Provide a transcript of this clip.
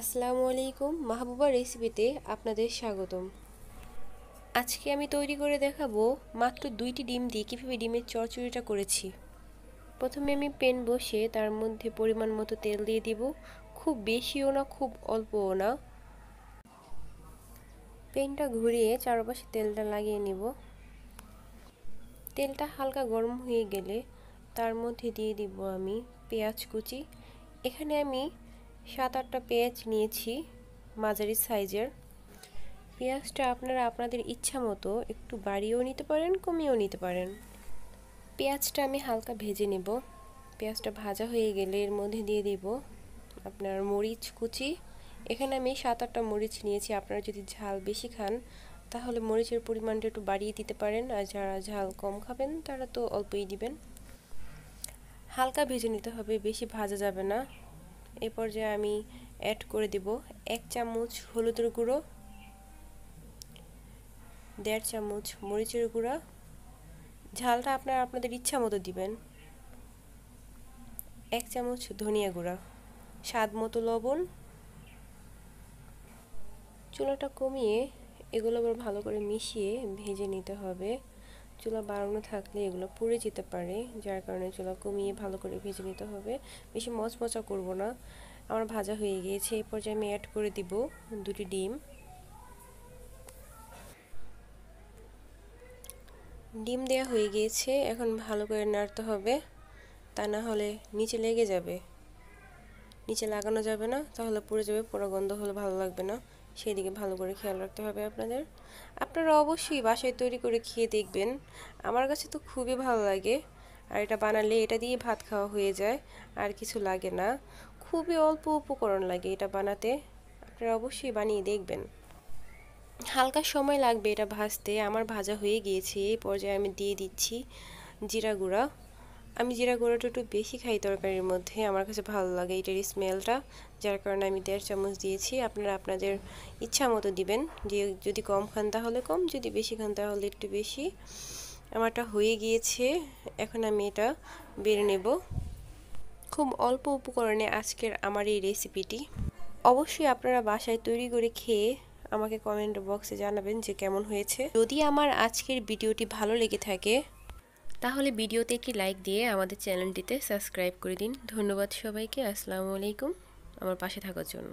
আসসালামু আলাইকুম মাহবুবা রেসিপিতে আপনাদের স্বাগতম আজকে আমি তৈরি করে দেখাবো মাত্র দুইটি ডিম দিয়ে কীভাবে ডিমের চড়চড়িটা করেছি প্রথমে আমি পেন বসে তার মধ্যে পরিমাণ মতো তেল দিয়ে দিব খুব বেশিও না খুব অল্পও না পেনটা ঘুরিয়ে চারপাশে তেলটা লাগিয়ে নিব তেলটা হালকা গরম হয়ে গেলে তার মধ্যে দিয়ে দিব আমি পেঁয়াজ কুচি এখানে আমি সাত আটটা পেঁয়াজ নিয়েছি মাঝারি সাইজের পেঁয়াজটা আপনারা আপনাদের ইচ্ছা মতো একটু বাড়িয়েও নিতে পারেন কমিয়েও নিতে পারেন পেঁয়াজটা আমি হালকা ভেজে নেব পেঁয়াজটা ভাজা হয়ে গেলে এর মধ্যে দিয়ে দেব আপনার মরিচ কুচি এখানে আমি সাত আটটা মরিচ নিয়েছি আপনারা যদি ঝাল বেশি খান তাহলে মরিচের পরিমাণটা একটু বাড়িয়ে দিতে পারেন আর যারা ঝাল কম খাবেন তারা তো অল্পই দিবেন হালকা ভেজে নিতে হবে বেশি ভাজা যাবে না এ পর্যায়ে আমি অ্যাড করে দেব এক চামচ হলুদের গুঁড়ো দেড় চামচ মরিচের গুঁড়া ঝালটা আপনার আপনাদের ইচ্ছা মতো দিবেন এক চামচ ধনিয়া গুঁড়া স্বাদ মতো লবণ চুলাটা কমিয়ে এগুলো আবার ভালো করে মিশিয়ে ভেজে নিতে হবে চুলা বাড়ানো থাকলে এগুলো পুড়ে যেতে পারে যার কারণে চুলা কমিয়ে ভালো করে ভেজে নিতে হবে বেশি মচমচা করব না আমার ভাজা হয়ে গিয়েছে এই পর্যায়ে আমি অ্যাড করে দিব দুটি ডিম ডিম দেয়া হয়ে গিয়েছে এখন ভালো করে নাড়তে হবে তা না হলে নিচে লেগে যাবে নিচে লাগানো যাবে না তাহলে পুড়ে যাবে পোড়া গন্ধ হলে ভালো লাগবে না সেই দিকে ভালো করে খেয়াল রাখতে হবে আপনাদের আপনারা অবশ্যই বাসায় তৈরি করে খেয়ে দেখবেন আমার কাছে তো খুবই ভালো লাগে আর এটা বানালে এটা দিয়ে ভাত খাওয়া হয়ে যায় আর কিছু লাগে না খুবই অল্প উপকরণ লাগে এটা বানাতে আপনারা অবশ্যই বানিয়ে দেখবেন হালকা সময় লাগবে এটা ভাজতে আমার ভাজা হয়ে গিয়েছে এই পর্যায়ে আমি দিয়ে দিচ্ছি জিরা গুঁড়া আমি জিরা গুঁড়োটা একটু বেশি খাই তরকারির মধ্যে আমার কাছে ভালো লাগে এটার স্মেলটা যার কারণে আমি দেড় চামচ দিয়েছি আপনারা আপনাদের ইচ্ছা মতো দিবেন যে যদি কম খান তাহলে কম যদি বেশি খান তাহলে একটু বেশি আমারটা হয়ে গিয়েছে এখন আমি এটা বেড়ে নেব খুব অল্প উপকরণে আজকের আমার এই রেসিপিটি অবশ্যই আপনারা বাসায় তৈরি করে খেয়ে আমাকে কমেন্ট বক্সে জানাবেন যে কেমন হয়েছে যদি আমার আজকের ভিডিওটি ভালো লেগে থাকে তাহলে ভিডিওতে একটি লাইক দিয়ে আমাদের চ্যানেলটিতে সাবস্ক্রাইব করে দিন ধন্যবাদ সবাইকে আসসালামু আলাইকুম আমার পাশে থাকার জন্য